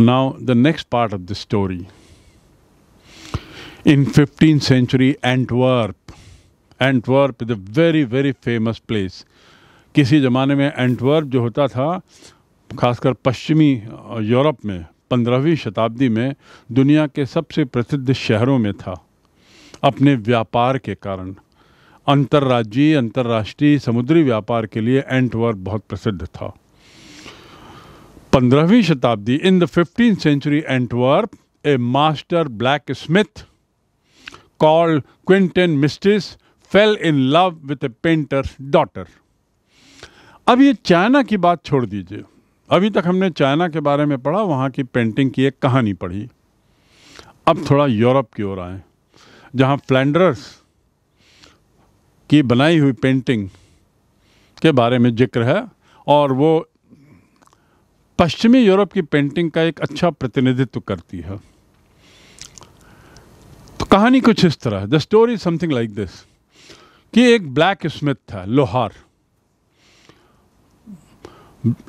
Now, the next part of the story. In 15th century Antwerp, Antwerp is a very very famous place. किसी ज़माने में Antwerp जो होता था खासकर पश्चिमी यूरोप में पंद्रहवीं शताब्दी में दुनिया के सबसे प्रसिद्ध शहरों में था अपने व्यापार के कारण अंतर्राज्यीय अंतर्राष्ट्रीय समुद्री व्यापार के लिए एंटवर्प बहुत प्रसिद्ध था पंद्रहवीं शताब्दी in the fifteen century Antwerp a master blacksmith call Quinten Metsys fell in love with a painter daughter अब ये चाइना की बात छोड़ दीजिए अभी तक हमने चाइना के बारे में पढ़ा वहाँ की पेंटिंग की एक कहानी पढ़ी अब थोड़ा यूरोप की ओर आए जहाँ फ्लैंडर्स की बनाई हुई पेंटिंग के बारे में जिक्र है और वो पश्चिमी यूरोप की पेंटिंग का एक अच्छा प्रतिनिधित्व करती है तो कहानी कुछ इस तरह the story something like this कि एक ब्लैक स्मिथ था लोहार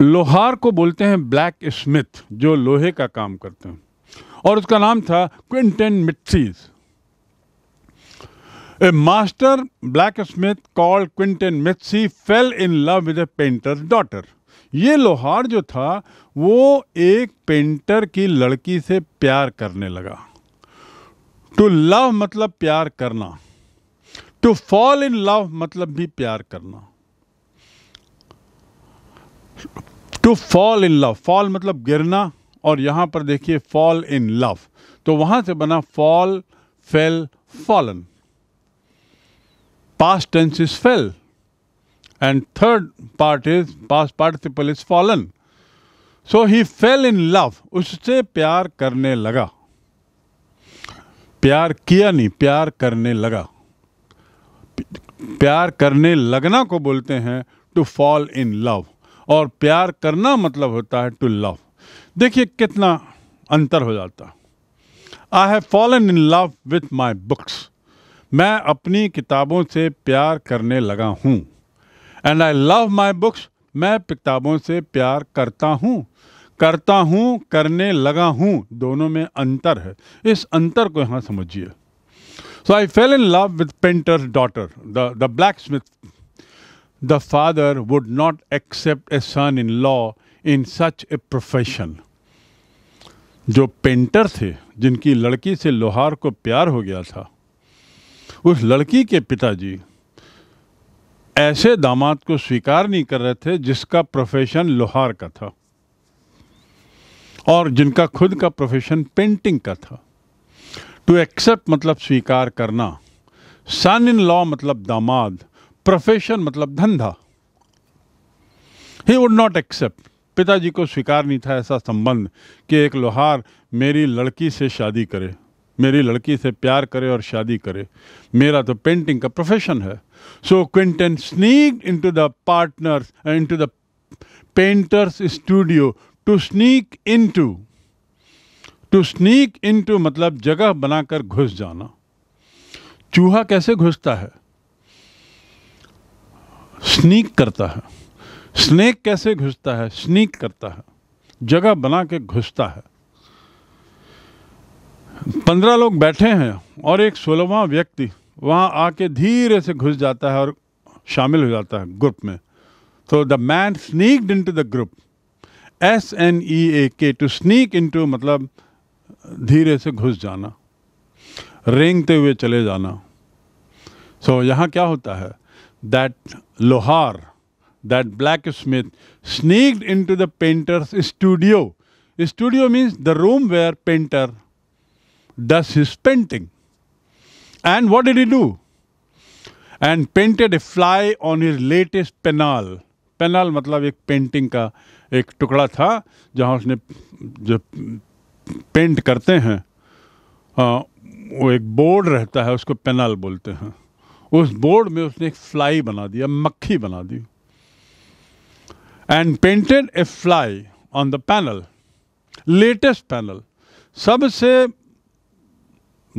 लोहार को बोलते हैं ब्लैक स्मिथ जो लोहे का काम करते हैं और उसका नाम था Quinten Metsys a master blacksmith called Quinten Metsys fell in love with a painter daughter ये लोहार जो था वो एक पेंटर की लड़की से प्यार करने लगा टू लव मतलब प्यार करना टू फॉल इन लव मतलब भी प्यार करना to fall in love fall मतलब गिरना और यहां पर देखिए फॉल इन लव तो वहां से बना fall fell fallen past tense is fell And third part is past participle is fallen. So he fell in love. उससे प्यार करने लगा प्यार किया नहीं प्यार करने लगा प्यार करने लगना को बोलते हैं टू फॉल इन लव और प्यार करना मतलब होता है टू लव देखिए कितना अंतर हो जाता I have fallen in love with my books मैं अपनी किताबों से प्यार करने लगा हूँ and I love my books मैं किताबों से प्यार करता हूँ करता हूँ करने लगा हूँ दोनों में अंतर है इस अंतर को यहाँ समझिए so I fell in love with painter daughter the the blacksmith the father would not accept a son in law in such a profession जो पेंटर थे जिनकी लड़की से लोहार को प्यार हो गया था उस लड़की के पिताजी ऐसे दामाद को स्वीकार नहीं कर रहे थे जिसका प्रोफेशन लोहार का था और जिनका खुद का प्रोफेशन पेंटिंग का था टू एक्सेप्ट मतलब स्वीकार करना सन इन लॉ मतलब दामाद प्रोफेशन मतलब धंधा ही वुड नॉट एक्सेप्ट पिताजी को स्वीकार नहीं था ऐसा संबंध कि एक लोहार मेरी लड़की से शादी करे मेरी लड़की से प्यार करे और शादी करे मेरा तो पेंटिंग का प्रोफेशन है so Quinten sneak into the partners into the painter's studio to sneak into to sneak into मतलब जगह बनाकर घुस जाना चूहा कैसे घुसता है स्नीक करता है स्नेक कैसे घुसता है स्नीक करता है जगह बना के घुसता है पंद्रह लोग बैठे हैं और एक सोलहवा व्यक्ति वहाँ आके धीरे से घुस जाता है और शामिल हो जाता है ग्रुप में तो the man sneak into the group S N E A K to sneak into मतलब धीरे से घुस जाना रेंगते हुए चले जाना सो so, यहाँ क्या होता है दैट लोहार that blacksmith sneak into the painter's studio studio means the room where painter does his painting. And what did he do? And painted a fly on his latest penal. Panel मतलब एक painting का एक टुकड़ा था जहाँ उसने जो paint करते हैं आ, वो एक बोर्ड रहता है उसको पेनल बोलते हैं उस बोर्ड में उसने एक फ्लाई बना दिया मक्खी बना दी and painted a fly on the panel latest panel सबसे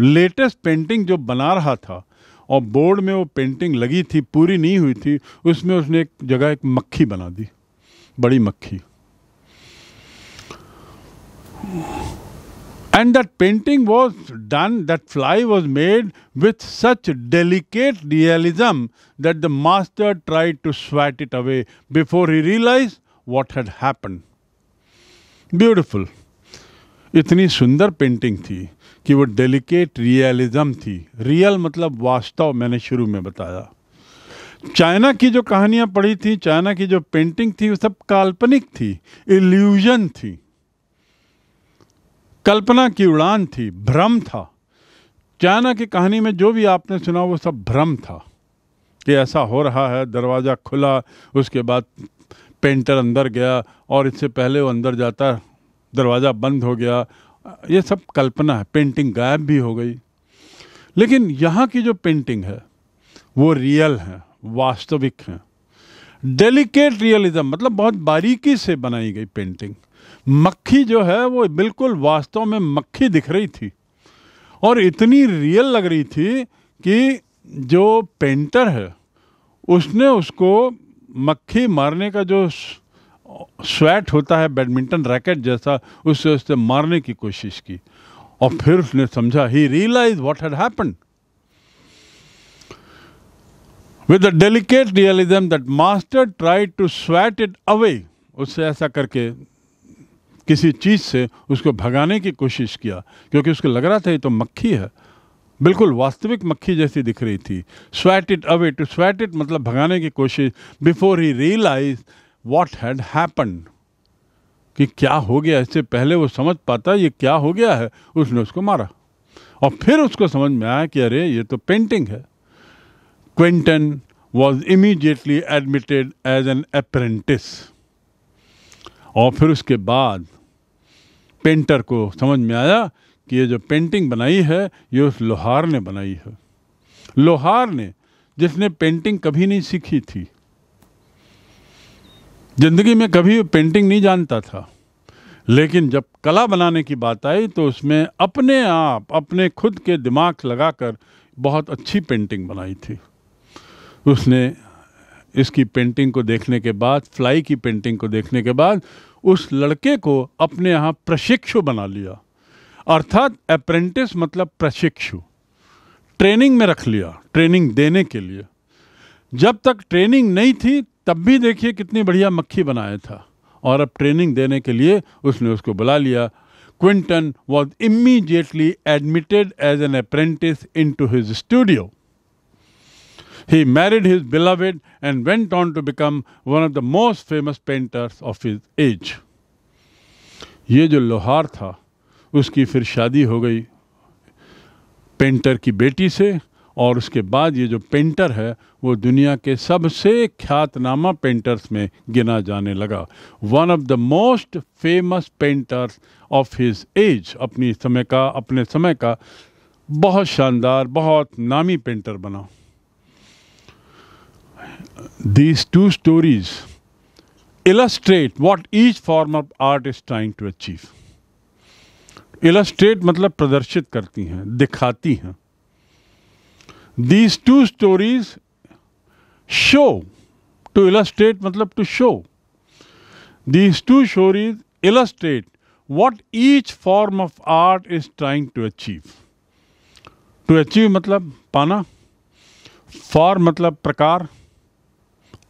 लेटेस्ट पेंटिंग जो बना रहा था और बोर्ड में वो पेंटिंग लगी थी पूरी नहीं हुई थी उसमें उसने एक जगह एक मक्खी बना दी बड़ी मक्खी and that painting was done that fly was made with such delicate realism that the master try to swat it away before he realise what had happen beautiful इतनी सुंदर पेंटिंग थी कि वो डेलिकेट रियलिज्म थी real मतलब वास्तव मैंने शुरू में बताया चाइना की जो कहानियाँ पढ़ी थी चाइना की जो पेंटिंग थी वो सब काल्पनिक थी इल्यूजन थी कल्पना की उड़ान थी भ्रम था चाइना की कहानी में जो भी आपने सुना वो सब भ्रम था कि ऐसा हो रहा है दरवाज़ा खुला उसके बाद पेंटर अंदर गया और इससे पहले वो अंदर जाता दरवाज़ा बंद हो गया ये सब कल्पना है पेंटिंग गायब भी हो गई लेकिन यहाँ की जो पेंटिंग है वो रियल है वास्तविक है डेलिकेट रियलिज्म मतलब बहुत बारीकी से बनाई गई पेंटिंग मक्खी जो है वो बिल्कुल वास्तव में मक्खी दिख रही थी और इतनी रियल लग रही थी कि जो पेंटर है उसने उसको मक्खी मारने का जो स्वेट होता है बैडमिंटन रैकेट जैसा उससे उससे मारने की कोशिश की और फिर उसने समझा he realise what had happen with delicate realism that master try to swat it away उससे ऐसा करके किसी चीज़ से उसको भगाने की कोशिश किया क्योंकि उसको लग रहा था ये तो मक्खी है बिल्कुल वास्तविक मक्खी जैसी दिख रही थी swat it away to swat it मतलब भगाने की कोशिश before he realise what had happened कि क्या हो गया इससे पहले वो समझ पाता ये क्या हो गया है उसने उसको मारा और फिर उसको समझ में आया कि अरे ये तो पेंटिंग है Quinten was immediately admitted as an apprentice और फिर उसके बाद पेंटर को समझ में आया कि ये जो पेंटिंग बनाई है ये उस लोहार ने बनाई है लोहार ने जिसने पेंटिंग कभी नहीं सीखी थी ज़िंदगी में कभी पेंटिंग नहीं जानता था लेकिन जब कला बनाने की बात आई तो उसमें अपने आप अपने खुद के दिमाग लगाकर बहुत अच्छी पेंटिंग बनाई थी उसने इसकी पेंटिंग को देखने के बाद फ्लाई की पेंटिंग को देखने के बाद उस लड़के को अपने यहाँ प्रशिक्षु बना लिया अर्थात अप्रेंटिस मतलब प्रशिक्षु ट्रेनिंग में रख लिया ट्रेनिंग देने के लिए जब तक ट्रेनिंग नहीं थी तब भी देखिए कितनी बढ़िया मक्खी बनाया था और अब ट्रेनिंग देने के लिए उसने उसको बुला लिया Quinten was immediately admitted as an apprentice into his studio He married his beloved and went on to become one of the most famous painters of his age. ये जो लोहार था उसकी फिर शादी हो गई पेंटर की बेटी से और उसके बाद ये जो पेंटर है वो दुनिया के सबसे ख्यातनामा पेंटर्स में गिना जाने लगा one of the most famous painters of his age अपनी समय का अपने समय का बहुत शानदार बहुत नामी पेंटर बना these two stories illustrate what each form of art is trying to achieve illustrate मतलब प्रदर्शित करती हैं दिखाती हैं these two stories show to illustrate मतलब to show these two stories illustrate what each form of art is trying to achieve to achieve मतलब पाना for मतलब प्रकार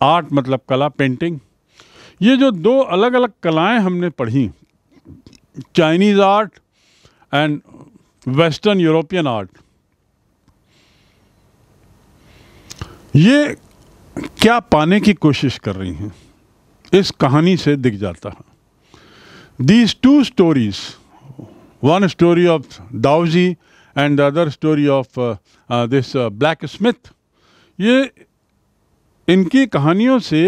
आर्ट मतलब कला पेंटिंग ये जो दो अलग अलग कलाएं हमने पढ़ी Chinese art and western European art ये क्या पाने की कोशिश कर रही हैं इस कहानी से दिख जाता है these two stories one story of Daozi and the other story of this blacksmith ये इनकी कहानियों से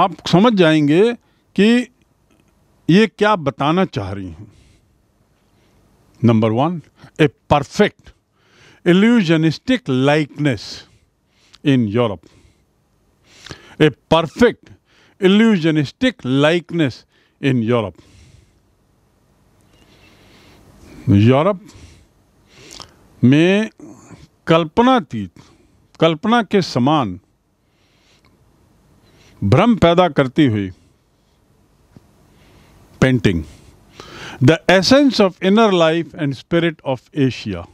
आप समझ जाएंगे कि ये क्या बताना चाह रही हैं number one a perfect illusionistic likeness in Europe. A perfect illusionistic likeness in Europe. Europe में कल्पनातीत कल्पना के समान भ्रम पैदा करती हुई painting the essence of inner life and spirit of Asia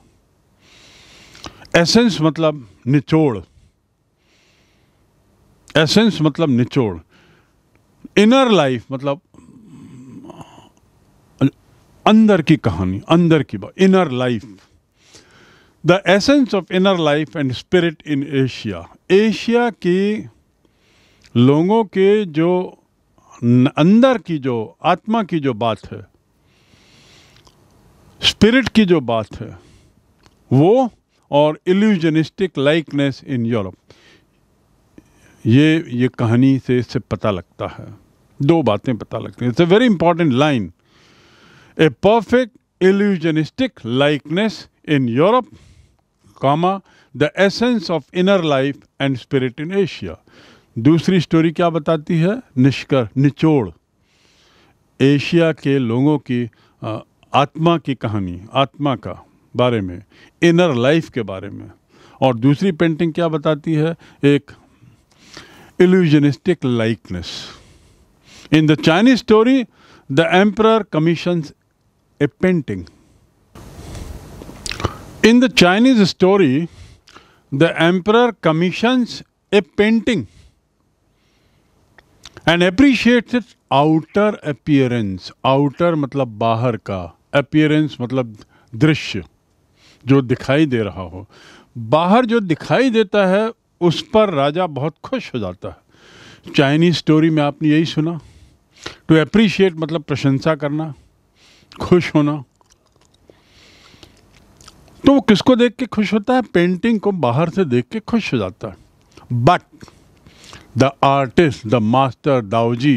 essence मतलब निचोड़ एसेंस मतलब निचोड़ इनर लाइफ मतलब अंदर की कहानी अंदर की बात inner life the essence of inner life and spirit in Asia Asia की लोगों के जो अंदर की जो आत्मा की जो बात है स्पिरिट की जो बात है वो और इल्यूजनिस्टिक लाइकनेस इन यूरोप ये ये कहानी से इससे पता लगता है दो बातें पता लगती हैं it's a very important line a perfect illusionistic likeness in Europe comma the essence of inner life and spirit in Asia दूसरी स्टोरी क्या बताती है निष्कर निचोड़ एशिया के लोगों की आत्मा की कहानी आत्मा का बारे में इनर लाइफ के बारे में और दूसरी पेंटिंग क्या बताती है एक illusionistic likeness in the Chinese story the emperor commission a painting in the Chinese story the emperor commission a painting and appreciate outer appearance outer मतलब बाहर का अपियरेंस मतलब दृश्य जो दिखाई दे रहा हो बाहर जो दिखाई देता है उस पर राजा बहुत खुश हो जाता है चाइनीज स्टोरी में आपने यही सुना टू तो अप्रिशिएट मतलब प्रशंसा करना खुश होना तो वो किसको देख के खुश होता है पेंटिंग को बाहर से देख के खुश हो जाता है but the artist the master Dauji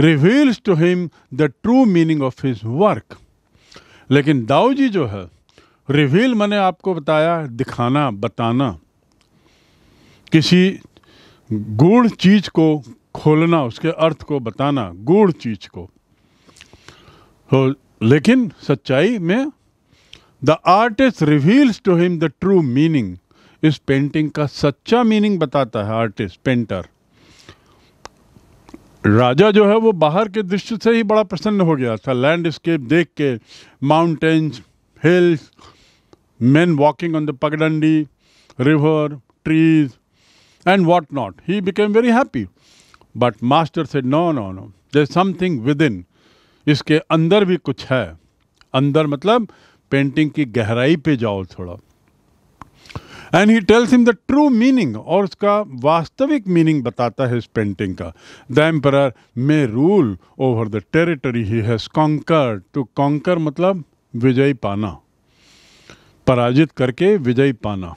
reveals to him the true meaning of his work लेकिन दाऊजी जो है रिवील मैंने आपको बताया दिखाना बताना किसी गूढ़ चीज़ को खोलना उसके अर्थ को बताना गूढ़ चीज़ को तो लेकिन सच्चाई में the artist reveals to him the true meaning इस पेंटिंग का सच्चा मीनिंग बताता है आर्टिस्ट पेंटर राजा जो है वो बाहर के दृश्य से ही बड़ा प्रसन्न हो गया था लैंडस्केप देख के mountains hills men walking on the Pagdandi river, trees, and whatnot. He became very happy. But master said, No, no, no. There's something within. इसके अंदर भी कुछ है अंदर मतलब पेंटिंग की गहराई पे जाओ थोड़ा and he tells him the true meaning और उसका वास्तविक मीनिंग बताता है इस पेंटिंग का the emperor may rule over the territory he has conquer to conquer मतलब विजय पाना पराजित करके विजय पाना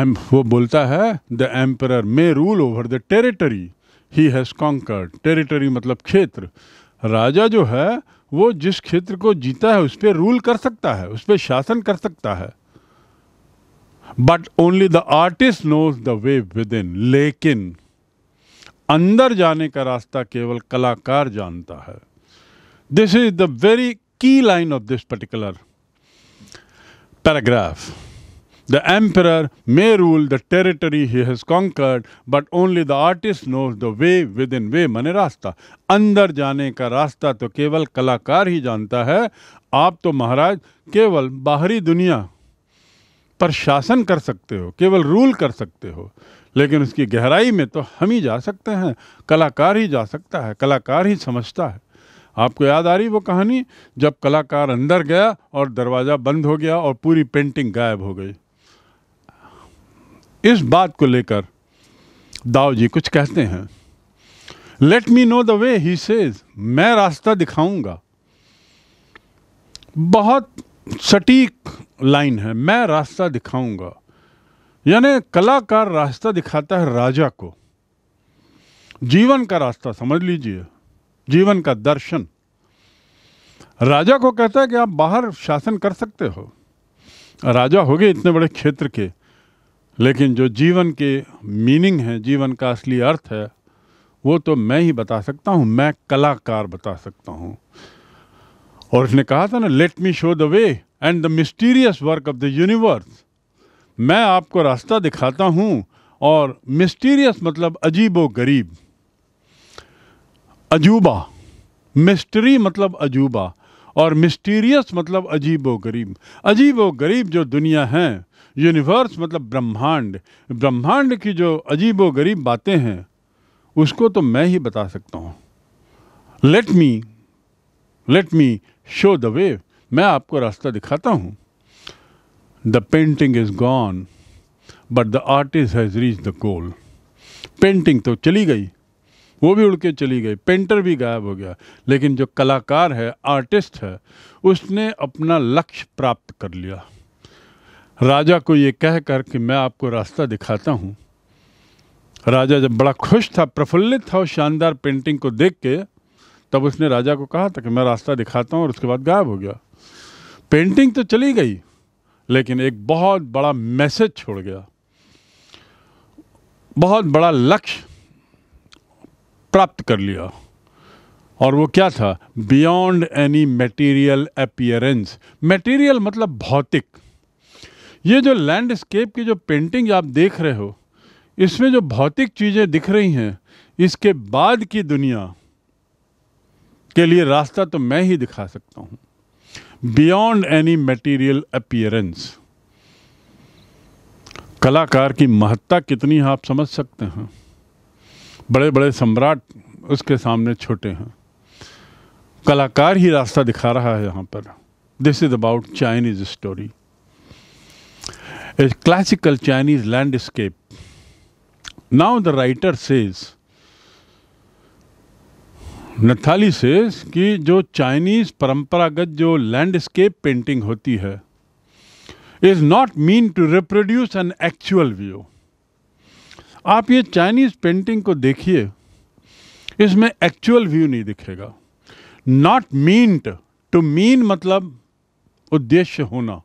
एम वो बोलता है the emperor may rule over the territory he has conquer territory मतलब क्षेत्र राजा जो है वो जिस क्षेत्र को जीता है उस पर रूल कर सकता है उस पर शासन कर सकता है but only the artist knows the way within लेकिन अंदर जाने का रास्ता केवल कलाकार जानता है this is the very key line of this particular Paragraph. The emperor may rule the territory he has conquered, but only the artist knows the way within way माने रास्ता अंदर जाने का रास्ता तो केवल कलाकार ही जानता है आप तो महाराज केवल बाहरी दुनिया पर शासन कर सकते हो केवल रूल कर सकते हो लेकिन उसकी गहराई में तो हम ही जा सकते हैं कलाकार ही जा सकता है कलाकार ही समझता है आपको याद आ रही वो कहानी जब कलाकार अंदर गया और दरवाज़ा बंद हो गया और पूरी पेंटिंग गायब हो गई इस बात को लेकर दाव जी कुछ कहते हैं let me know the way he says मैं रास्ता दिखाऊंगा बहुत सटीक लाइन है मैं रास्ता दिखाऊंगा यानी कलाकार रास्ता दिखाता है राजा को जीवन का रास्ता समझ लीजिए जीवन का दर्शन राजा को कहता है कि आप बाहर शासन कर सकते हो राजा हो गए इतने बड़े क्षेत्र के लेकिन जो जीवन के मीनिंग है जीवन का असली अर्थ है वो तो मैं ही बता सकता हूँ मैं कलाकार बता सकता हूँ और उसने कहा था ना let me show the way and the mysterious work of the universe मैं आपको रास्ता दिखाता हूँ और मिस्टीरियस मतलब अजीबो गरीब अजूबा मिस्ट्री मतलब अजूबा और मिस्टीरियस मतलब अजीब व गरीब अजीब व गरीब जो दुनिया है यूनिवर्स मतलब ब्रह्मांड ब्रह्मांड की जो अजीब व गरीब बातें हैं उसको तो मैं ही बता सकता हूँ let me let me show the way मैं आपको रास्ता दिखाता हूँ the painting is gone but the artist has reach the goal painting तो चली गई वो भी उड़ के चली गई पेंटर भी गायब हो गया लेकिन जो कलाकार है आर्टिस्ट है उसने अपना लक्ष्य प्राप्त कर लिया राजा को ये कह कर कि मैं आपको रास्ता दिखाता हूँ राजा जब बड़ा खुश था प्रफुल्लित था उस शानदार पेंटिंग को देख के तब उसने राजा को कहा था कि मैं रास्ता दिखाता हूँ और उसके बाद गायब हो गया पेंटिंग तो चली गई लेकिन एक बहुत बड़ा मैसेज छोड़ गया बहुत बड़ा लक्ष्य प्राप्त कर लिया और वो क्या था beyond any material appearance material मतलब भौतिक ये जो लैंडस्केप की जो पेंटिंग आप देख रहे हो इसमें जो भौतिक चीज़ें दिख रही हैं इसके बाद की दुनिया के लिए रास्ता तो मैं ही दिखा सकता हूँ बियॉन्ड एनी मटेरियल अपियरेंस कलाकार की महत्ता कितनी है आप समझ सकते हैं बड़े बड़े सम्राट उसके सामने छोटे हैं कलाकार ही रास्ता दिखा रहा है यहाँ पर this is about Chinese story a classical Chinese landscape now the writer says Nathalie says कि जो चाइनीज परंपरागत जो लैंडस्केप पेंटिंग होती है is not mean to reproduce an actual view आप ये चाइनीज़ पेंटिंग को देखिए इसमें एक्चुअल व्यू नहीं दिखेगा नॉट मीन्ट टू मीन मतलब उद्देश्य होना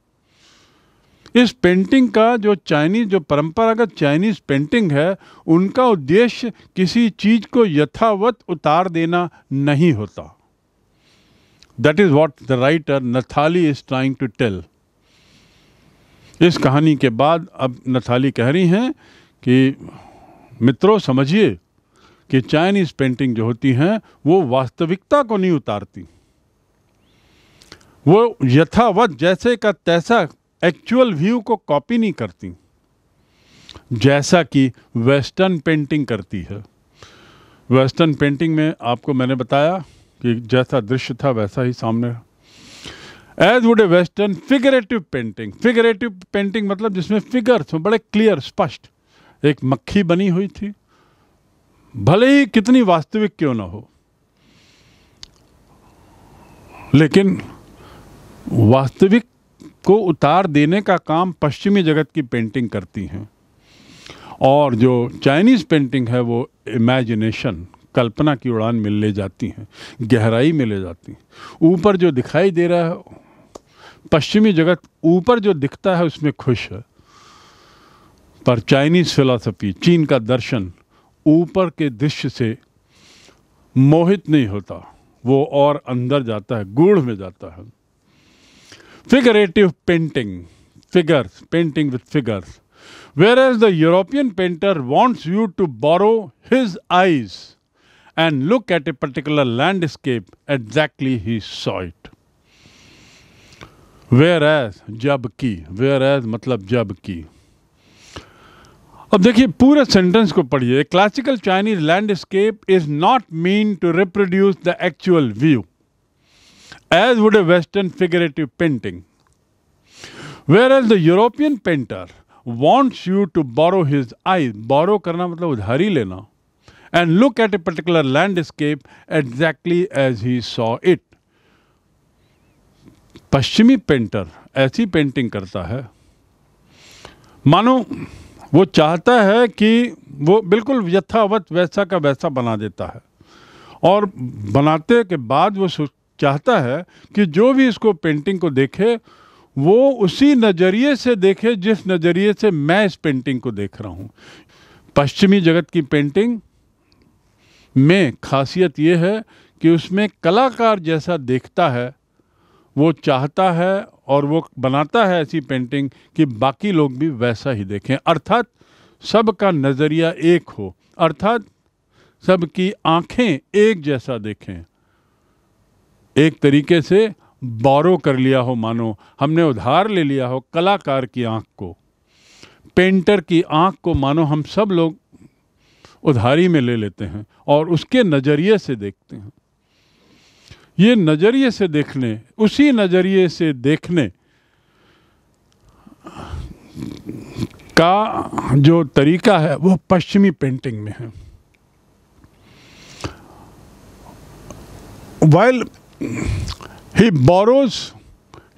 इस पेंटिंग का जो चाइनीज जो परंपरागत चाइनीज पेंटिंग है उनका उद्देश्य किसी चीज को यथावत उतार देना नहीं होता that is what the writer Nathalie is trying to tell इस कहानी के बाद अब नथाली कह रही हैं कि मित्रों समझिए कि चाइनीज पेंटिंग जो होती हैं वो वास्तविकता को नहीं उतारती वो यथावत जैसे का तैसा एक्चुअल व्यू को कॉपी नहीं करती जैसा कि वेस्टर्न पेंटिंग करती है वेस्टर्न पेंटिंग में आपको मैंने बताया कि जैसा दृश्य था वैसा ही सामने as would a western figurative painting figurative painting मतलब जिसमें फिगर्स बड़े क्लियर स्पष्ट एक मक्खी बनी हुई थी भले ही कितनी वास्तविक क्यों ना हो लेकिन वास्तविक को उतार देने का काम पश्चिमी जगत की पेंटिंग करती हैं और जो चाइनीज़ पेंटिंग है वो इमेजिनेशन कल्पना की उड़ान में ले जाती हैं गहराई में ले जाती हैं ऊपर जो दिखाई दे रहा है पश्चिमी जगत ऊपर जो दिखता है उसमें खुश है पर चाइनीज़ फ़िलासफ़ी चीन का दर्शन ऊपर के दृश्य से मोहित नहीं होता वो और अंदर जाता है गूढ़ में जाता है figurative painting figures painting with figures whereas the European painter wants you to borrow his eyes and look at a particular landscape exactly he saw it whereas की वेयर एज मतलब जब की अब देखिए पूरे सेंटेंस को पढ़िए classical Chinese landscape is not mean to reproduce the actual view as would a western figurative painting whereas the European painter wants you to borrow his eyes borrow करना मतलब उधारी लेना and look at a particular landscape exactly as he saw it पश्चिमी painter ऐसी painting करता है मानो वो चाहता है कि वो बिल्कुल यथावत वैसा का वैसा बना देता है और बनाते के बाद वो चाहता है कि जो भी इसको पेंटिंग को देखे वो उसी नज़रिए से देखे जिस नज़रिए से मैं इस पेंटिंग को देख रहा हूँ पश्चिमी जगत की पेंटिंग में खासियत ये है कि उसमें कलाकार जैसा देखता है वो चाहता है और वो बनाता है ऐसी पेंटिंग कि बाकी लोग भी वैसा ही देखें अर्थात सबका नज़रिया एक हो अर्थात सबकी आंखें एक जैसा देखें एक तरीके से बौरो कर लिया हो मानो हमने उधार ले लिया हो कलाकार की आंख को पेंटर की आंख को मानो हम सब लोग उधारी में ले लेते हैं और उसके नज़रिए से देखते हैं ये नज़रिए से देखने उसी नज़रिए से देखने का जो तरीका है वो पश्चिमी पेंटिंग में है while he borrows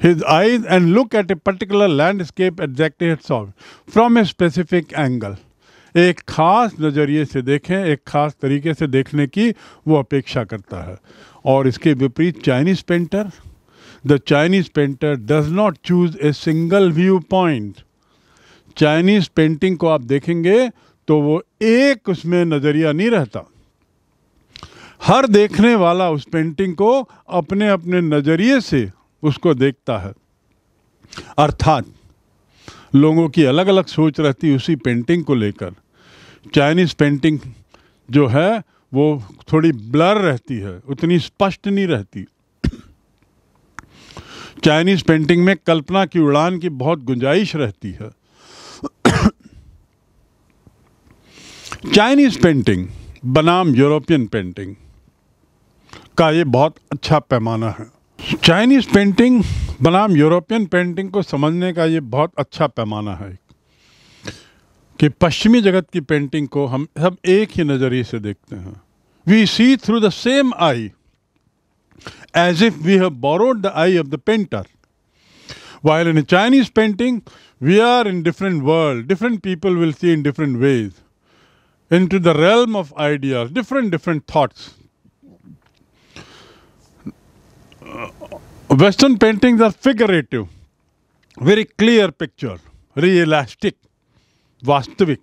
his eyes and look at a particular landscape exact solve from a specific angle एक खास नज़रिए से देखें एक खास तरीके से देखने की वो अपेक्षा करता है और इसके विपरीत Chinese painter the Chinese painter does not choose a single viewpoint Chinese painting को आप देखेंगे तो वो एक उसमें नज़रिया नहीं रहता हर देखने वाला उस पेंटिंग को अपने अपने नज़रिए से उसको देखता है अर्थात लोगों की अलग अलग सोच रहती उसी पेंटिंग को लेकर चाइनीज़ पेंटिंग जो है वो थोड़ी ब्लर रहती है उतनी स्पष्ट नहीं रहती चाइनीज पेंटिंग में कल्पना की उड़ान की बहुत गुंजाइश रहती है चाइनीज पेंटिंग बनाम यूरोपियन पेंटिंग का ये बहुत अच्छा पैमाना है चाइनीज पेंटिंग बनाम यूरोपियन पेंटिंग को समझने का ये बहुत अच्छा पैमाना है कि पश्चिमी जगत की पेंटिंग को हम सब एक ही नजरिए से देखते हैं we see through the same eye as if we have borrowed the eye of the painter while in Chinese painting we are in different world different people will see in different ways into the realm of ideas different different thoughts western paintings are figurative very clear picture realistic Vastavik,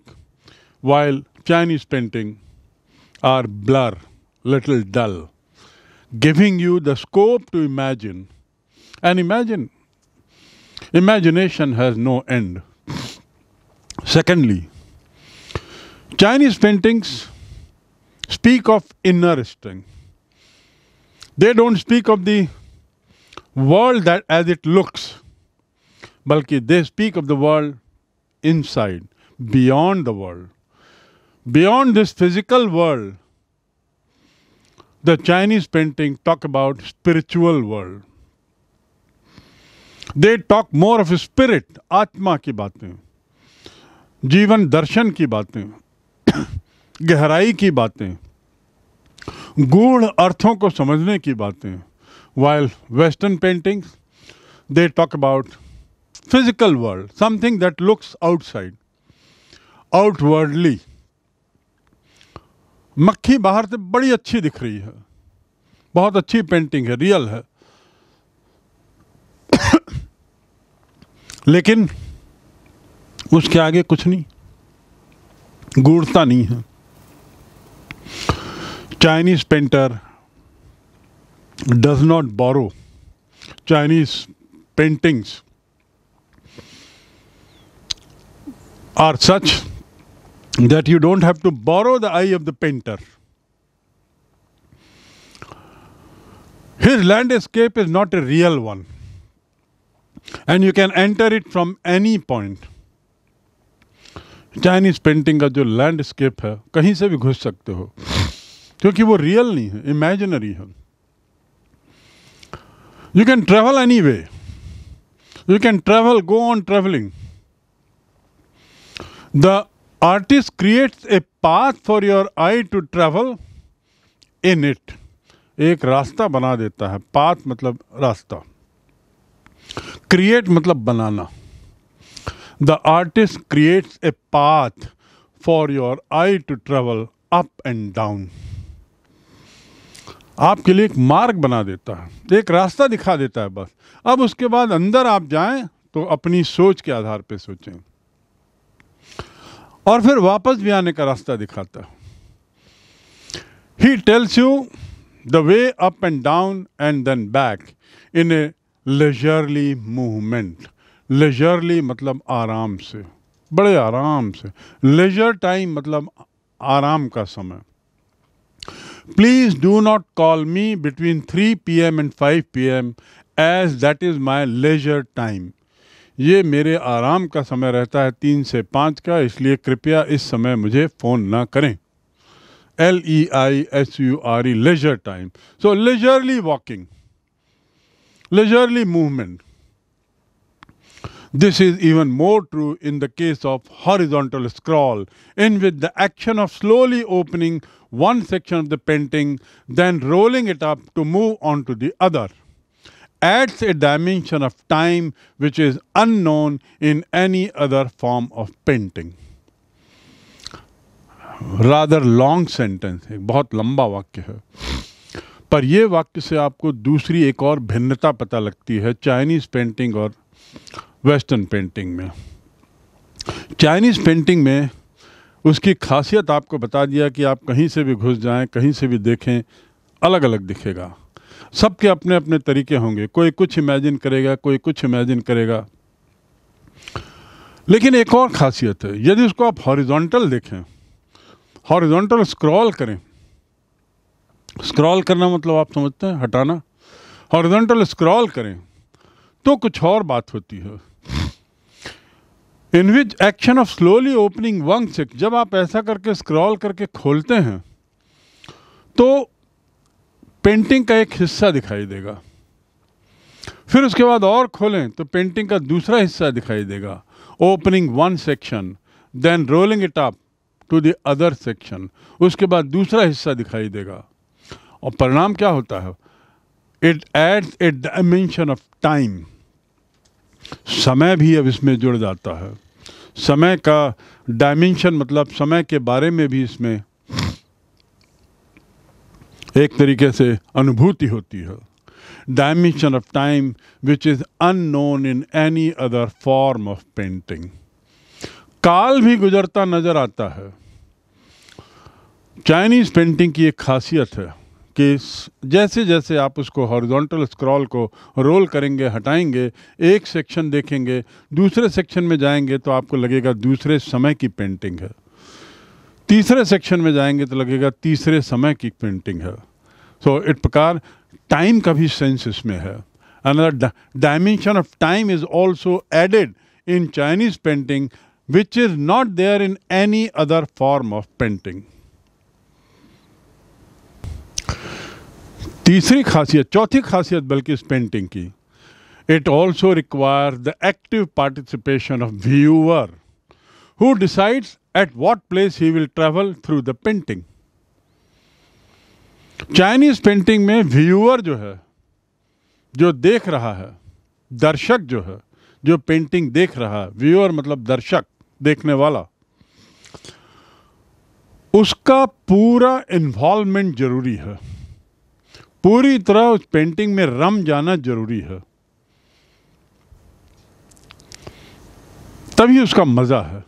while Chinese painting are blur, little dull, giving you the scope to imagine. And imagine, imagination has no end. Secondly, Chinese paintings speak of inner strength. They don't speak of the world that as it looks, but They speak of the world inside beyond the world. Beyond this physical world, the Chinese paintings talk about spiritual world. They talk more of spirit, atma ki baatein, jivan darshan ki baatein, gehrai ki baatein, gul arthon ko samajhne ki baatein. While Western paintings, they talk about physical world, something that looks outside. Outwardly मक्खी बाहर से बड़ी अच्छी दिख रही है बहुत अच्छी पेंटिंग है रियल है लेकिन उसके आगे कुछ नहीं गूढ़ता नहीं है Chinese painter does not borrow Chinese paintings are such that you don't have to borrow the eye of the painter. His landscape is not a real one, and you can enter it from any point. Chinese painting का जो landscape है कहीं से भी घुस सकते हो क्योंकि वो रियल नहीं है इमेजिनरी है you can travel any way you can travel go on travelling the artist creates a path for your eye to travel in it एक रास्ता बना देता है पाथ मतलब रास्ता क्रिएट मतलब बनाना the artist creates a path for your eye to travel up and down आपके लिए एक मार्ग बना देता है एक रास्ता दिखा देता है बस अब उसके बाद अंदर आप जाएं तो अपनी सोच के आधार पर सोचें और फिर वापस भी आने का रास्ता दिखाता he tells you the way up and down and then back in a leisurely movement leisurely मतलब आराम से बड़े आराम से लेजर टाइम मतलब आराम का समय please do not call me between three P M and five P M as that is my leisure time ये मेरे आराम का समय रहता है तीन से पाँच का इसलिए कृपया इस समय मुझे फ़ोन ना करें L E I S U R E leisure time so leisurely walking leisurely movement this is even more true in the case of horizontal scroll in with the action of slowly opening one section of the painting then rolling it up to move on to the other adds a dimension of time which is unknown in any other form of painting. Rather long sentence है बहुत लंबा वाक्य है पर यह वाक्य से आपको दूसरी एक और भिन्नता पता लगती है चाइनीज पेंटिंग और वेस्टर्न पेंटिंग में चाइनीज पेंटिंग में उसकी खासियत आपको बता दिया कि आप कहीं से भी घुस जाएं कहीं से भी देखें अलग अलग दिखेगा सबके अपने अपने तरीके होंगे कोई कुछ इमेजिन करेगा कोई कुछ इमेजिन करेगा लेकिन एक और खासियत है यदि उसको आप हॉरिजॉन्टल देखें हॉरिजॉन्टल स्क्रॉल करें स्क्रॉल करना मतलब आप समझते हैं हटाना हॉरिजॉन्टल स्क्रॉल करें तो कुछ और बात होती है in which action of slowly opening one sick जब आप ऐसा करके स्क्रॉल करके खोलते हैं तो पेंटिंग का एक हिस्सा दिखाई देगा फिर उसके बाद और खोलें तो पेंटिंग का दूसरा हिस्सा दिखाई देगा opening one section then rolling it up to the other section उसके बाद दूसरा हिस्सा दिखाई देगा और परिणाम क्या होता है it adds a dimension of time समय भी अब इसमें जुड़ जाता है समय का डायमेंशन मतलब समय के बारे में भी इसमें एक तरीके से अनुभूति होती है dimension of time which is unknown in any other form of painting काल भी गुजरता नजर आता है चाइनीज पेंटिंग की एक खासियत है कि जैसे जैसे आप उसको हॉरिजॉन्टल स्क्रॉल को रोल करेंगे हटाएंगे एक सेक्शन देखेंगे दूसरे सेक्शन में जाएंगे तो आपको लगेगा दूसरे समय की पेंटिंग है तीसरे सेक्शन में जाएंगे तो लगेगा तीसरे समय की पेंटिंग है सो इट प्रकार टाइम का भी सेंस इसमें है another dimension of time is also added in Chinese painting which is not there in any other form of painting तीसरी खासियत चौथी खासियत बल्कि इस पेंटिंग की it also require the active participation of viewer who decides at what place he will travel through the painting. Chinese painting में viewer जो है जो देख रहा है दर्शक जो है जो पेंटिंग देख रहा है व्यूअर मतलब दर्शक देखने वाला उसका पूरा इन्वॉल्वमेंट जरूरी है पूरी तरह उस पेंटिंग में रम जाना जरूरी है तभी उसका मज़ा है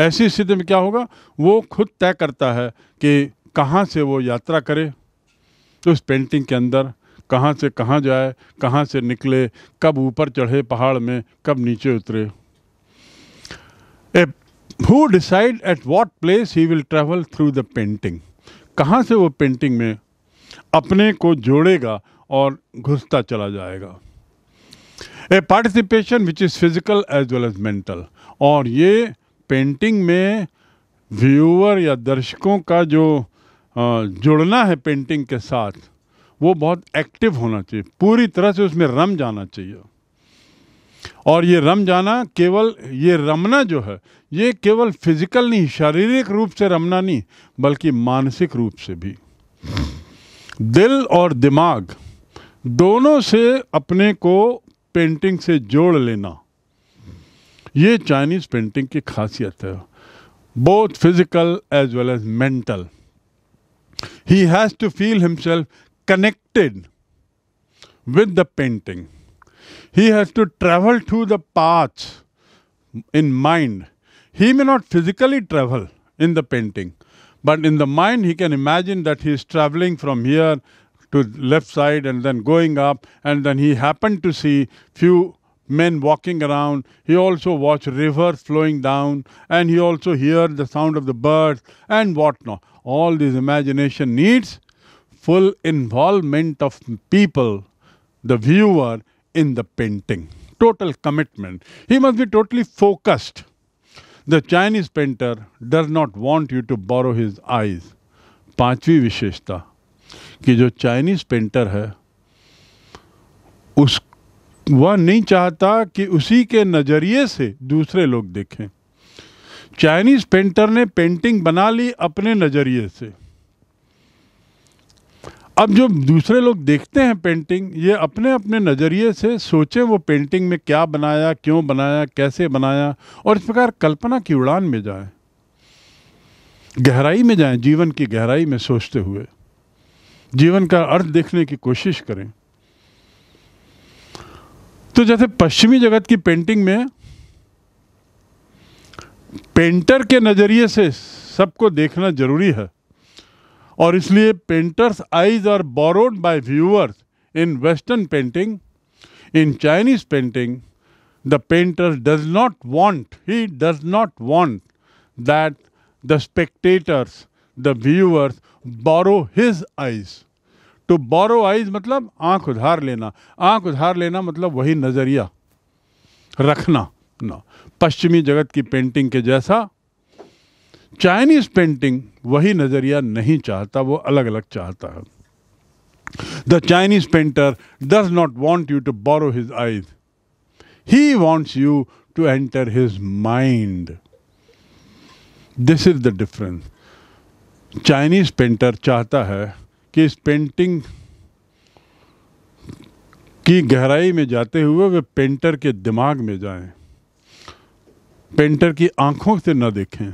ऐसी स्थिति में क्या होगा वो खुद तय करता है कि कहाँ से वो यात्रा करे तो पेंटिंग के अंदर कहाँ से कहाँ जाए कहाँ से निकले कब ऊपर चढ़े पहाड़ में कब नीचे उतरे a who decide at what place he will travel through the painting कहाँ से वो पेंटिंग में अपने को जोड़ेगा और घुसता चला जाएगा a participation which is physical as well as mental और ये पेंटिंग में व्यूअर या दर्शकों का जो जुड़ना है पेंटिंग के साथ वो बहुत एक्टिव होना चाहिए पूरी तरह से उसमें रम जाना चाहिए और ये रम जाना केवल ये रमना जो है ये केवल फिजिकल नहीं शारीरिक रूप से रमना नहीं बल्कि मानसिक रूप से भी दिल और दिमाग दोनों से अपने को पेंटिंग से जोड़ लेना ये चाइनीज़ पेंटिंग की खासियत है both physical as well as mental he has to feel himself connected with the painting. He has to travel through the paths in mind. He may not physically travel in the painting, but in the mind he can imagine that he is traveling from here to left side and then going up and then he happened to see few men walking around. He also watched rivers flowing down, and he also heard the sound of the birds and whatnot. All this imagination needs full involvement of people, the viewer, in the painting. Total commitment. He must be totally focused. The Chinese painter does not want you to borrow his eyes. पांचवी विशेषता कि जो Chinese painter. वह नहीं चाहता कि उसी के नज़रिए से दूसरे लोग देखें चाइनीज़ पेंटर ने पेंटिंग बना ली अपने नज़रिए से अब जो दूसरे लोग देखते हैं पेंटिंग ये अपने अपने नज़रिए से सोचें वो पेंटिंग में क्या बनाया क्यों बनाया कैसे बनाया और इस प्रकार कल्पना की उड़ान में जाएं गहराई में जाएं जीवन की गहराई में सोचते हुए जीवन का अर्थ देखने की कोशिश करें तो जैसे पश्चिमी जगत की पेंटिंग में पेंटर के नज़रिए से सबको देखना ज़रूरी है और इसलिए painter's eyes are borrowed by viewers in western painting in Chinese painting the painter does not want he does not want that the spectators the viewers borrow his eyes to borrow eyes मतलब आंख उधार लेना आंख उधार लेना मतलब वही नजरिया रखना ना पश्चिमी जगत की पेंटिंग के जैसा चाइनीज पेंटिंग वही नजरिया नहीं चाहता वो अलग अलग चाहता है the Chinese painter does not want you to borrow his eyes he wants you to enter his mind this is the difference Chinese painter चाहता है कि इस पेंटिंग की गहराई में जाते हुए वे पेंटर के दिमाग में जाएं, पेंटर की आंखों से न देखें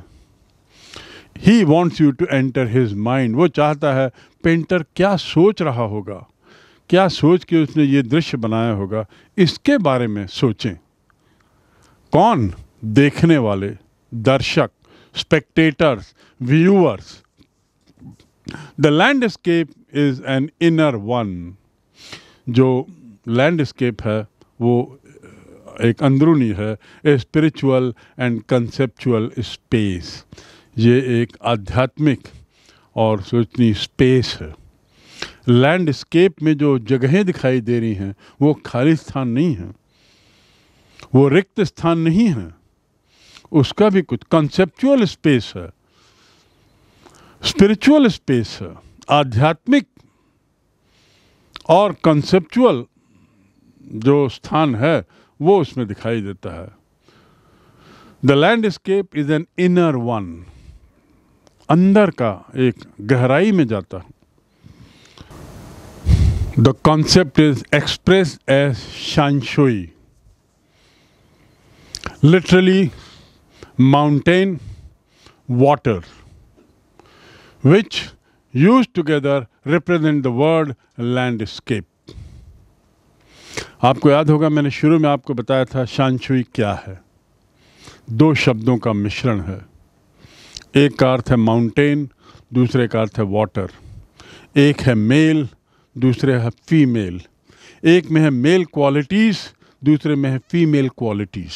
he wants you to enter his mind वो चाहता है पेंटर क्या सोच रहा होगा क्या सोच के उसने ये दृश्य बनाया होगा इसके बारे में सोचें कौन देखने वाले दर्शक spectators viewers The landscape is an inner one जो लैंडस्केप है वो uh, एक अंदरूनी है a spiritual and conceptual space ये एक आध्यात्मिक और सोचनी स्पेस है लैंडस्केप में जो जगहें दिखाई दे रही हैं वो खाली स्थान नहीं है वो रिक्त स्थान नहीं है उसका भी कुछ कंसेप्चुअल स्पेस है स्पिरिचुअल स्पेस आध्यात्मिक और कंसेप्चुअल जो स्थान है वो उसमें दिखाई देता है the landscape is an inner one अंदर का एक गहराई में जाता है the concept is express as shanshui literally mountain water which used together represent the word landscape. आपको याद होगा मैंने शुरू में आपको बताया था शांचुई क्या है दो शब्दों का मिश्रण है एक का अर्थ है माउंटेन दूसरे का अर्थ है वाटर एक है मेल दूसरे है फीमेल एक में है मेल क्वालिटीज़ दूसरे में है फीमेल क्वालिटीज़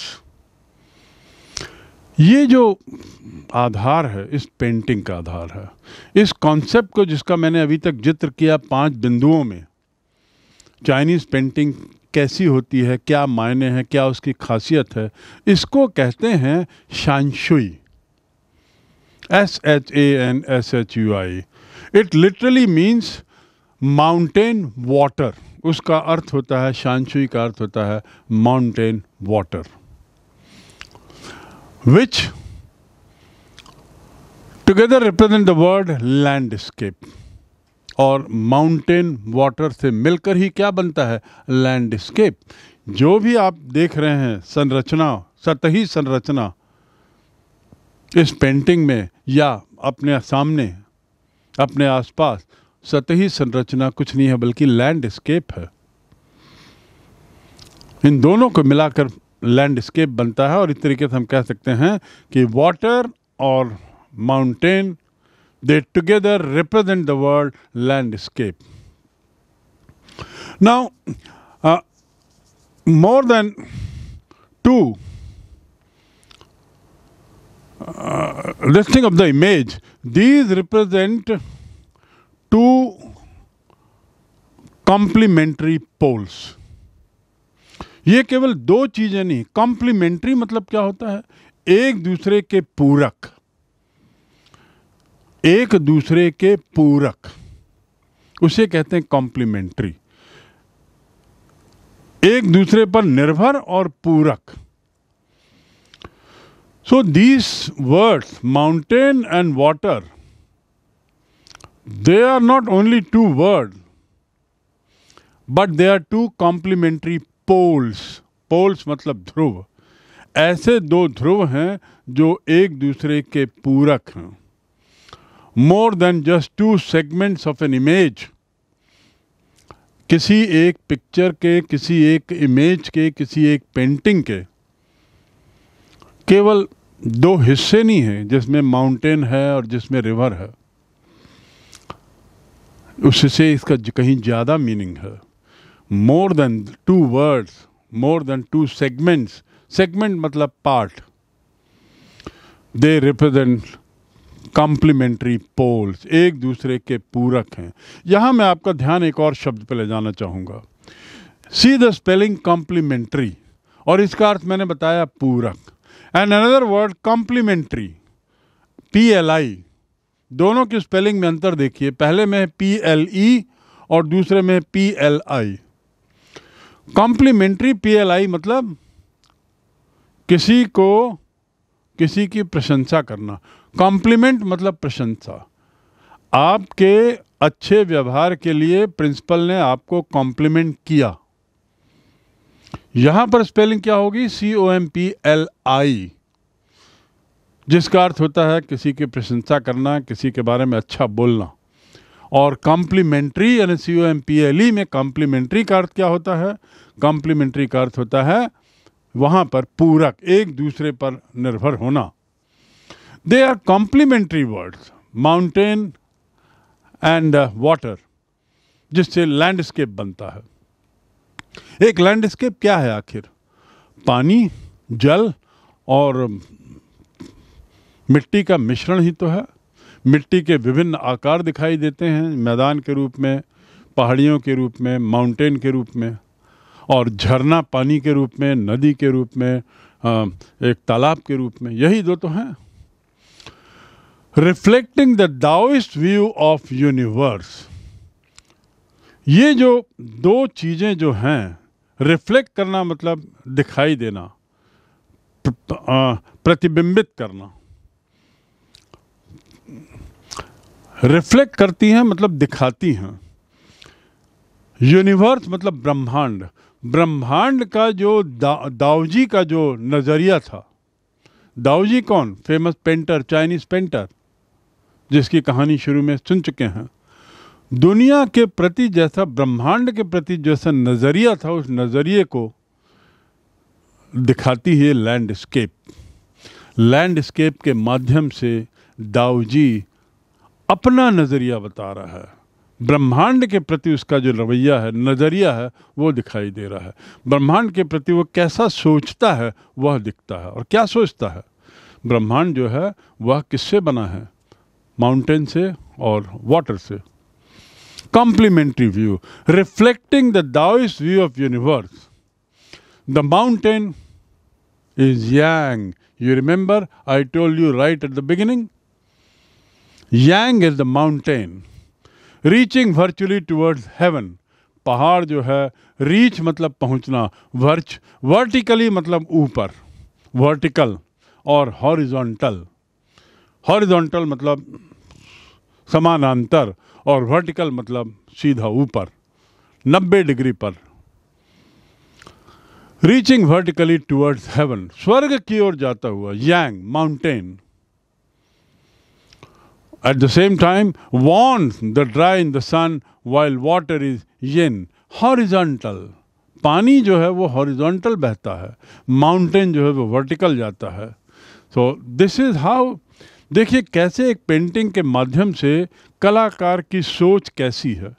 ये जो आधार है इस पेंटिंग का आधार है इस कॉन्सेप्ट को जिसका मैंने अभी तक जिक्र किया पांच बिंदुओं में चाइनीज़ पेंटिंग कैसी होती है क्या मायने हैं क्या उसकी खासियत है इसको कहते हैं shanshui S H A N S H U I it literally means mountain water उसका अर्थ होता है शानशुई का अर्थ होता है mountain water which together represent the word landscape और माउंटेन वाटर से मिलकर ही क्या बनता है लैंडस्केप जो भी आप देख रहे हैं संरचना सतही संरचना इस पेंटिंग में या अपने सामने अपने आसपास सतही संरचना कुछ नहीं है बल्कि लैंडस्केप है इन दोनों को मिलाकर लैंडस्केप बनता है और इस तरीके से हम कह सकते हैं कि वाटर और mountain they together represent the world landscape now more than two listing of the image these represent two complementary poles ये केवल दो चीजें नहीं कॉम्प्लीमेंट्री मतलब क्या होता है एक दूसरे के पूरक एक दूसरे के पूरक उसे कहते हैं कॉम्प्लीमेंट्री एक दूसरे पर निर्भर और पूरक so these words mountain and water they are not only two word but they are two complementary poles poles मतलब ध्रुव ऐसे दो ध्रुव हैं जो एक दूसरे के पूरक हैं more than just two segments of an image किसी एक पिक्चर के किसी एक इमेज के किसी एक पेंटिंग के केवल दो हिस्से नहीं हैं जिसमें माउंटेन है और जिसमें रिवर है उससे इसका कहीं ज़्यादा मीनिंग है more than two words more than two segments segment मतलब part they represent complementary poles एक दूसरे के पूरक हैं यहाँ मैं आपका ध्यान एक और शब्द पर ले जाना चाहूँगा सी द स्पेलिंग कॉम्प्लीमेंट्री और इसका अर्थ मैंने बताया पूरक and another word complementary P L I दोनों की स्पेलिंग में अंतर देखिए पहले में पी एल ई और दूसरे में P L I complementary PLI मतलब किसी को किसी की प्रशंसा करना कॉम्प्लीमेंट मतलब प्रशंसा आपके अच्छे व्यवहार के लिए प्रिंसिपल ने आपको कॉम्प्लीमेंट किया यहां पर स्पेलिंग क्या होगी C O M P L I जिसका अर्थ होता है किसी की प्रशंसा करना किसी के बारे में अच्छा बोलना और कॉम्प्लीमेंट्री यानी C O M P L E में कॉम्प्लीमेंट्री का अर्थ क्या होता है कॉम्प्लीमेंट्री का अर्थ होता है वहाँ पर पूरक एक दूसरे पर निर्भर होना they are complementary words mountain and water जिससे लैंडस्केप बनता है एक लैंडस्केप क्या है आखिर पानी जल और मिट्टी का मिश्रण ही तो है मिट्टी के विभिन्न आकार दिखाई देते हैं मैदान के रूप में पहाड़ियों के रूप में माउंटेन के रूप में और झरना पानी के रूप में नदी के रूप में एक तालाब के रूप में यही दो तो हैं reflecting the Taoist view of universe ये जो दो चीज़ें जो हैं रिफ्लेक्ट करना मतलब दिखाई देना प्रतिबिंबित करना रिफ्लेक्ट करती हैं मतलब दिखाती हैं यूनिवर्स मतलब ब्रह्मांड ब्रह्मांड का जो दा, दाऊजी का जो नज़रिया था दाऊजी कौन फेमस पेंटर चाइनीज़ पेंटर जिसकी कहानी शुरू में सुन चुके हैं दुनिया के प्रति जैसा ब्रह्मांड के प्रति जैसा नज़रिया था उस नज़रिए को दिखाती है लैंडस्केप लैंडस्केप के माध्यम से दाऊजी अपना नज़रिया बता रहा है ब्रह्मांड के प्रति उसका जो रवैया है नज़रिया है वो दिखाई दे रहा है ब्रह्मांड के प्रति वो कैसा सोचता है वह दिखता है और क्या सोचता है ब्रह्मांड जो है वह किससे बना है माउंटेन से और वाटर से complementary view reflecting the Taoist view of universe the mountain is yang you remember I told you right at the beginning yang is the mountain reaching virtually towards heaven पहाड़ जो है reach मतलब पहुंचना वर्च vertically मतलब ऊपर vertical और horizontal horizontal मतलब समानांतर और वर्टिकल मतलब सीधा ऊपर 90 डिग्री पर रीचिंग वर्टिकली टूवर्ड्स हेवन स्वर्ग की ओर जाता हुआ yang mountain at the same time warms the dry in the sun while water is yin horizontal पानी जो है वो horizontal बहता है माउंटेन जो है वो वर्टिकल जाता है so दिस इज़ हाउ देखिए कैसे एक पेंटिंग के माध्यम से कलाकार की सोच कैसी है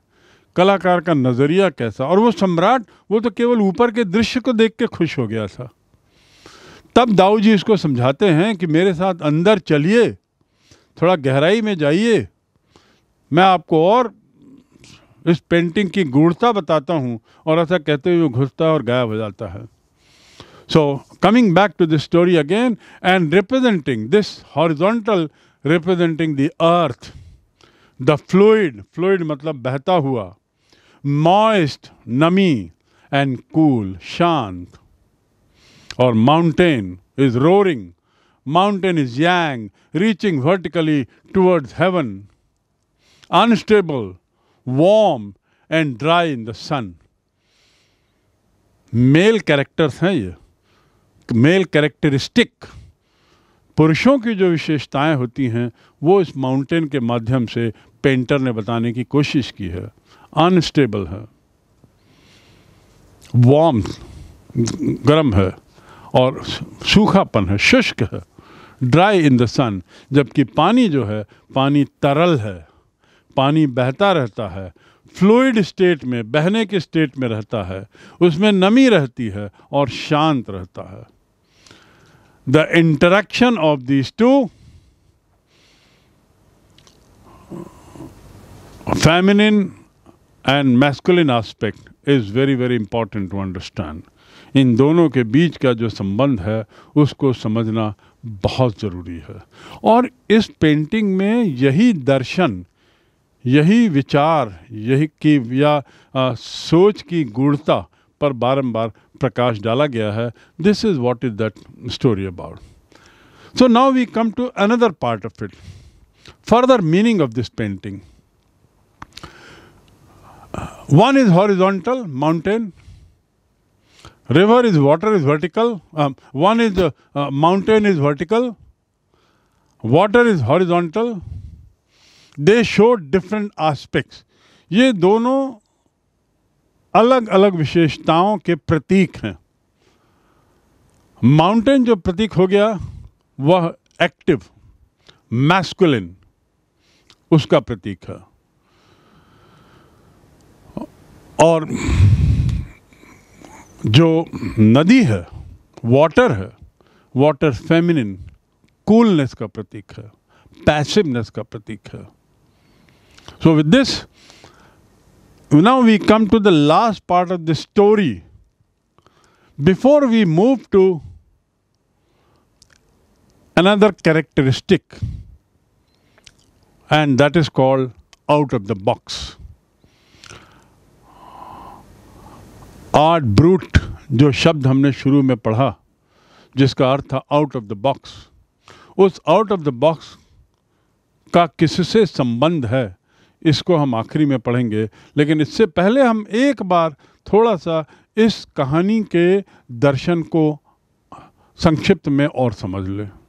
कलाकार का नज़रिया कैसा और वो सम्राट वो तो केवल ऊपर के दृश्य को देख के खुश हो गया था तब दाऊ जी इसको समझाते हैं कि मेरे साथ अंदर चलिए थोड़ा गहराई में जाइए मैं आपको और इस पेंटिंग की गूढ़ता बताता हूँ और ऐसा कहते हुए घुसता है और गायब हो जाता है so coming back to this story again and representing this horizontal representing the earth the fluid fluid मतलब बहता हुआ मॉइस्ट नमी एंड कूल शांत और mountain is roaring mountain is yang, reaching vertically towards heaven, unstable, warm, and dry in the sun. Male characters हैं ये mail characteristic पुरुषों की जो विशेषताएं होती हैं वो इस माउंटेन के माध्यम से पेंटर ने बताने की कोशिश की है अनस्टेबल है वार्म गर्म है और सूखापन है शुष्क है ड्राई इन द सन जबकि पानी जो है पानी तरल है पानी बहता रहता है फ्लूड स्टेट में बहने के स्टेट में रहता है उसमें नमी रहती है और शांत रहता है the interaction of these two feminine and masculine aspect is very very important to understand इन दोनों के बीच का जो संबंध है उसको समझना बहुत ज़रूरी है और इस पेंटिंग में यही दर्शन यही विचार यही की या आ, सोच की गूढ़ता पर बारंबार प्रकाश डाला गया है this is what is that story about so now we come to another part of it further meaning of this painting one is horizontal mountain river is water is vertical um, one is uh, uh, mountain is vertical water is horizontal they show different aspects ye dono अलग अलग विशेषताओं के प्रतीक हैं mountain जो प्रतीक हो गया वह active masculine उसका प्रतीक है और जो नदी है वाटर है वाटर फेमिनिन कूलनेस का प्रतीक है पैसिवनेस का प्रतीक है so with this now we come to the last part of the story before we move to another characteristic and that is called out of the box. Art brut जो शब्द हमने शुरू में पढ़ा जिसका अर्थ था आउट ऑफ द बॉक्स उस आउट ऑफ द बॉक्स का किससे संबंध है इसको हम आखिरी में पढ़ेंगे लेकिन इससे पहले हम एक बार थोड़ा सा इस कहानी के दर्शन को संक्षिप्त में और समझ लें